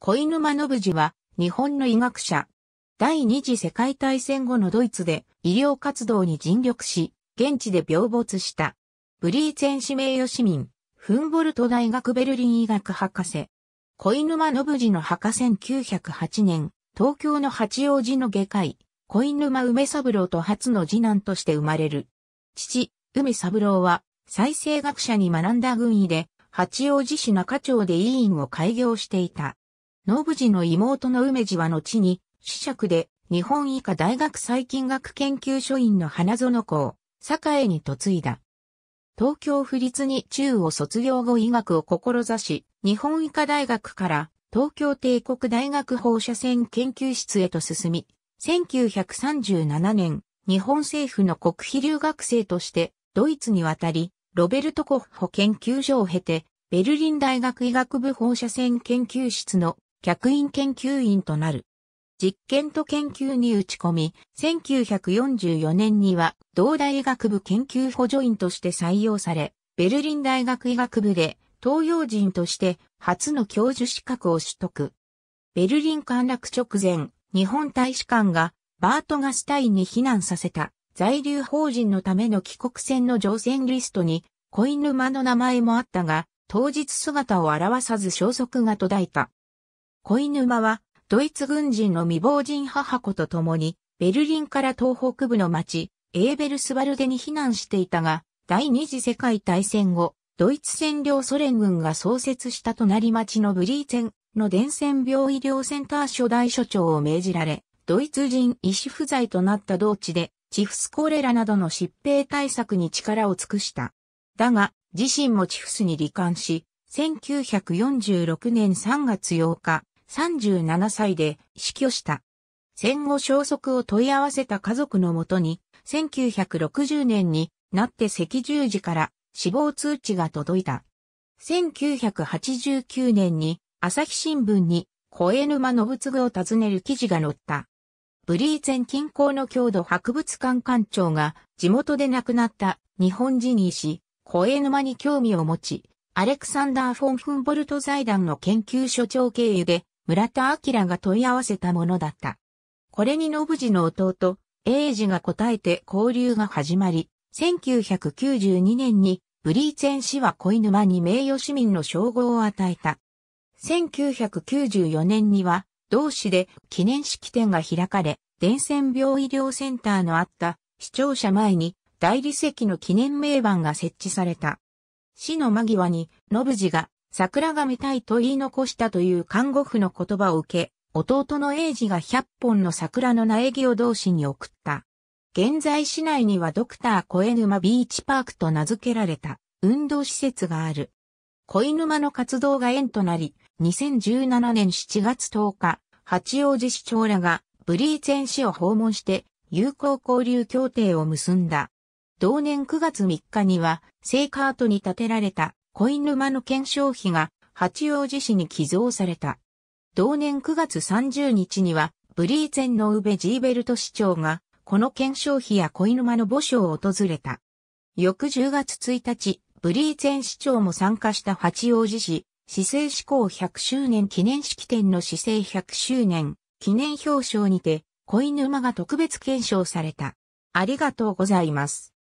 小沼信次は日本の医学者。第二次世界大戦後のドイツで医療活動に尽力し、現地で病没した。ブリーツェン氏名誉市民、フンボルト大学ベルリン医学博士。小沼信次の墓1908年、東京の八王子の外科医、小沼梅三郎と初の次男として生まれる。父、梅三郎は、再生学者に学んだ軍医で、八王子市中町で医院を開業していた。信ジの妹の梅地は後に、子爵で日本医科大学細菌学研究所院の花園校、栄に嫁いだ。東京府立に中を卒業後医学を志し、日本医科大学から東京帝国大学放射線研究室へと進み、1937年、日本政府の国費留学生としてドイツに渡り、ロベルト・コッホ研究所を経て、ベルリン大学医学部放射線研究室の客員研究員となる。実験と研究に打ち込み、1944年には同大医学部研究補助員として採用され、ベルリン大学医学部で東洋人として初の教授資格を取得。ベルリン陥落直前、日本大使館がバートガスタインに避難させた在留邦人のための帰国船の乗船リストにコイン沼の名前もあったが、当日姿を現さず消息が途絶えた。恋犬馬は、ドイツ軍人の未亡人母子と共に、ベルリンから東北部の町、エーベルスバルデに避難していたが、第二次世界大戦後、ドイツ占領ソ連軍が創設した隣町のブリーツェンの伝染病医療センター初代所長を命じられ、ドイツ人医師不在となった同地で、チフスコレラなどの疾病対策に力を尽くした。だが、自身もチフスに罹患し、1946年3月8日、37歳で死去した。戦後消息を問い合わせた家族のもとに、1960年になって赤十字から死亡通知が届いた。1989年に朝日新聞に小江沼信次を訪ねる記事が載った。ブリーゼン近郊の郷土博物館館長が地元で亡くなった日本人医師小江沼に興味を持ち、アレクサンダー・フォン・フンボルト財団の研究所長経由で、村田明が問い合わせたものだった。これに信ジの弟、英ジが答えて交流が始まり、1992年にブリーツェン氏は恋沼に名誉市民の称号を与えた。1994年には同市で記念式典が開かれ、伝染病医療センターのあった視聴者前に大理石の記念名板が設置された。死の間際に、信次が、桜が見たいと言い残したという看護婦の言葉を受け、弟の英二が100本の桜の苗木を同士に送った。現在市内にはドクター小沼ビーチパークと名付けられた運動施設がある。小沼の活動が縁となり、2017年7月10日、八王子市長らがブリーチェン市を訪問して友好交流協定を結んだ。同年9月3日には、聖カートに建てられたコイン沼の検証碑が八王子市に寄贈された。同年9月30日には、ブリーゼンの上ジーベルト市長が、この検証碑やコイン沼の墓所を訪れた。翌10月1日、ブリーゼン市長も参加した八王子市、市政志向100周年記念式典の市政100周年記念表彰にて、コイン沼が特別検証された。ありがとうございます。